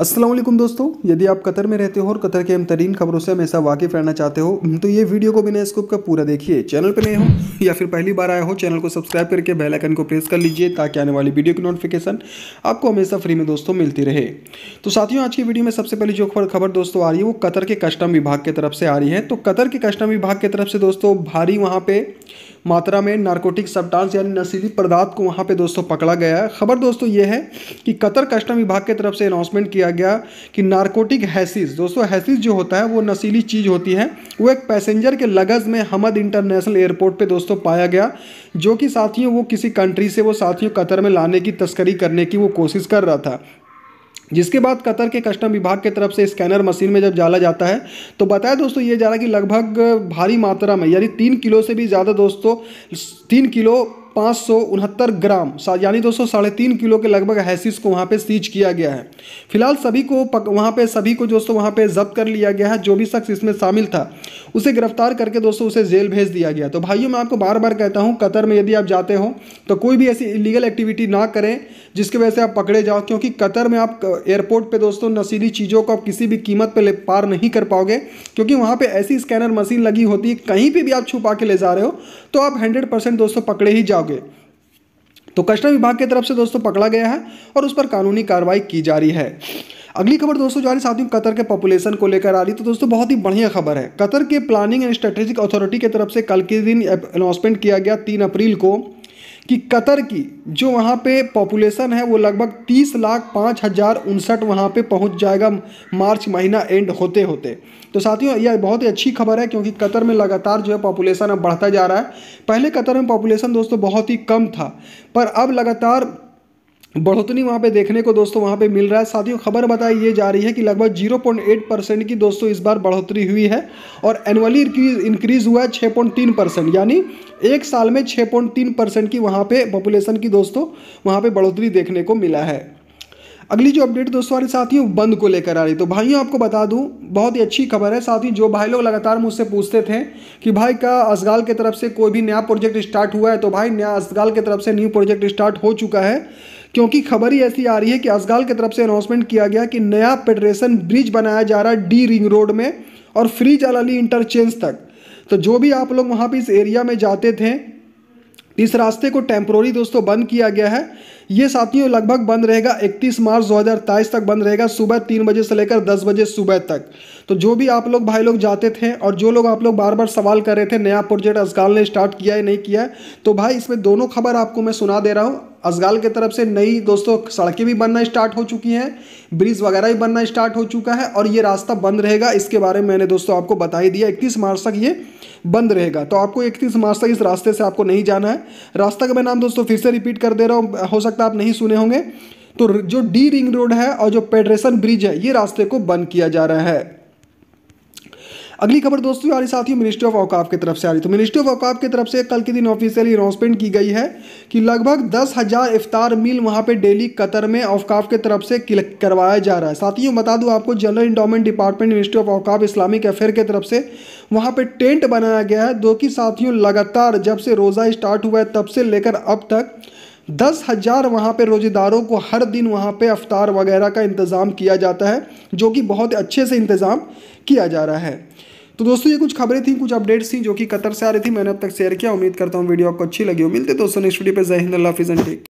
असलम दोस्तों यदि आप कतर में रहते हो और कतर के तरीन खबरों से हमेशा वाकिफ रहना चाहते हो तो ये वीडियो को बिना स्कोप का पूरा देखिए चैनल पर नए हो या फिर पहली बार आए हो चैनल को सब्सक्राइब करके बेल आइकन को प्रेस कर लीजिए ताकि आने वाली वीडियो की नोटिफिकेशन आपको हमेशा फ्री में दोस्तों मिलती रहे तो साथियों आज की वीडियो में सबसे पहली जो खबर दोस्तों आ रही है वो कतर के कस्टम विभाग की तरफ से आ रही है तो कतर के कस्टम विभाग की तरफ से दोस्तों भारी वहाँ पर मात्रा में नार्कोटिक सब्टांस यानी नशीली पदार्थ को वहाँ पे दोस्तों पकड़ा गया है खबर दोस्तों ये है कि कतर कस्टम विभाग की तरफ से अनाउंसमेंट किया गया कि नारकोटिक हैसिस दोस्तों हैसिस जो होता है वो नशीली चीज़ होती है वो एक पैसेंजर के लगज में हमद इंटरनेशनल एयरपोर्ट पर दोस्तों पाया गया जो कि साथियों वो किसी कंट्री से वो साथियों कतर में लाने की तस्करी करने की वो कोशिश कर रहा था जिसके बाद कतर के कस्टम विभाग की तरफ से स्कैनर मशीन में जब डाला जाता है तो बताया दोस्तों ये जा रहा कि लगभग भारी मात्रा में यानी तीन किलो से भी ज़्यादा दोस्तों तीन किलो पाँच सौ उनहत्तर ग्राम यानी दोस्तों साढ़े तीन किलो के लगभग हैसिस को वहाँ पे सीज किया गया है फिलहाल सभी को पक, वहाँ पे सभी को दोस्तों वहाँ पे जब्त कर लिया गया है जो भी शख्स इसमें शामिल था उसे गिरफ्तार करके दोस्तों उसे जेल भेज दिया गया तो भाइयों मैं आपको बार बार कहता हूँ कतर में यदि आप जाते हो तो कोई भी ऐसी इलीगल एक्टिविटी ना करें जिसकी वजह से आप पकड़े जाओ क्योंकि कतर में आप एयरपोर्ट पर दोस्तों नशीली चीज़ों को आप किसी भी कीमत पर पार नहीं कर पाओगे क्योंकि वहाँ पर ऐसी स्कैनर मशीन लगी होती है कहीं पर भी आप छुपा के ले जा रहे हो तो आप हंड्रेड दोस्तों पकड़े ही जाओगे आगे तो कस्टम विभाग की तरफ से दोस्तों पकड़ा गया है और उस पर कानूनी कार्रवाई की जा रही है अगली खबर दोस्तों जो रही कतर के पॉपुलेशन को लेकर आ रही तो दोस्तों बहुत ही बढ़िया खबर है कतर के प्लानिंग एंड स्ट्रेटेजिक अथॉरिटी की तरफ से कल के दिन अनाउंसमेंट किया गया तीन अप्रैल को कि कतर की जो वहाँ पे पॉपुलेशन है वो लगभग तीस लाख पाँच हज़ार उनसठ वहाँ पर पहुँच जाएगा मार्च महीना एंड होते होते तो साथियों यह बहुत ही अच्छी खबर है क्योंकि कतर में लगातार जो है पॉपुलेशन अब बढ़ता जा रहा है पहले कतर में पॉपुलेशन दोस्तों बहुत ही कम था पर अब लगातार बढ़ोतरी वहाँ पे देखने को दोस्तों वहाँ पे मिल रहा है साथियों खबर बताई ये जा रही है कि लगभग 0.8 परसेंट की दोस्तों इस बार बढ़ोतरी हुई है और एनुअली इंक्रीज इंक्रीज हुआ है 6.3 परसेंट यानी एक साल में 6.3 परसेंट की वहाँ पे पॉपुलेशन की दोस्तों वहाँ पे बढ़ोतरी देखने को मिला है अगली जो अपडेट दोस्तों हमारे साथियों बंद को लेकर आ रही तो भाइयों आपको बता दूं बहुत ही अच्छी खबर है साथ ही जो भाई लोग लगातार मुझसे पूछते थे कि भाई क्या असगाल की तरफ से कोई भी नया प्रोजेक्ट स्टार्ट हुआ है तो भाई नया असगाल की तरफ से न्यू प्रोजेक्ट स्टार्ट हो चुका है क्योंकि खबर ही ऐसी आ रही है कि असगाल की तरफ से अनाउंसमेंट किया गया कि नया फेडरेशन ब्रिज बनाया जा रहा है डी रिंग रोड में और फ्री जलाली इंटरचेंज तक तो जो भी आप लोग वहाँ पर इस एरिया में जाते थे इस रास्ते को टेम्प्रोरी दोस्तों बंद किया गया है ये साथियों लगभग बंद रहेगा 31 मार्च दो तक बंद रहेगा सुबह तीन बजे से लेकर दस बजे सुबह तक तो जो भी आप लोग भाई लोग जाते थे और जो लोग आप लोग बार बार सवाल कर रहे थे नया प्रोजेक्ट असगाल ने स्टार्ट किया है नहीं किया है तो भाई इसमें दोनों खबर आपको मैं सुना दे रहा हूँ असगाल की तरफ से नई दोस्तों सड़कें भी बनना स्टार्ट हो चुकी हैं ब्रिज वगैरह भी बनना स्टार्ट हो चुका है और ये रास्ता बंद रहेगा इसके बारे में मैंने दोस्तों आपको बता ही दिया इकतीस मार्च तक ये बंद रहेगा तो आपको इकतीस मार्च तक इस रास्ते से आपको नहीं जाना है रास्ता का मैं नाम दोस्तों फिर से रिपीट कर दे रहा हूँ हो सकता सकता आप नहीं सुने होंगे तो जो डी रिंग रोड है और जो पेडरेशन ब्रिज है ये रास्ते को बंद किया जा रहा है अगली खबर दोस्तों आ रही ही मिनिस्ट्री ऑफ अवकाफ की तरफ से आ रही तो मिनिस्ट्री ऑफ अवकाफ की तरफ से कल के दिन ऑफिशियली अनाउंसमेंट की गई है कि लगभग दस हज़ार इफ्तार मील वहाँ पे डेली कतर में अवकाफ की तरफ से करवाया जा रहा है साथ ही बता दूँ आपको general endowment department ministry of अवकाफ इस्लामिक अफेयर की तरफ से वहाँ पर टेंट बनाया गया है दो कि साथियों लगातार जब से रोज़ा स्टार्ट हुआ है तब से लेकर अब तक दस हज़ार वहाँ पे रोज़ेदारों को हर दिन वहाँ पे अफ्तार वगैरह का इंतज़ाम किया जाता है जो कि बहुत अच्छे से इंतज़ाम किया जा रहा है तो दोस्तों ये कुछ खबरें थी कुछ अपडेट्स थी जो कि कतर से आ रही थी मैंने अब तक शेयर किया उम्मीद करता हूँ वीडियो आपको अच्छी लगी हो मिलते दोस्तों नेक्स्ट वीडियो पर जय हिंद अल्लाह हाफिज़ टेक